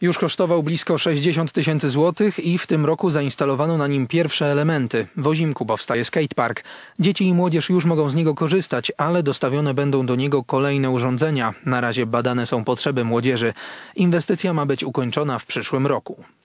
Już kosztował blisko 60 tysięcy złotych i w tym roku zainstalowano na nim pierwsze elementy. W Ozimku powstaje skatepark. Dzieci i młodzież już mogą z niego korzystać, ale dostawione będą do niego kolejne urządzenia. Na razie badane są potrzeby młodzieży. Inwestycja ma być ukończona w przyszłym roku.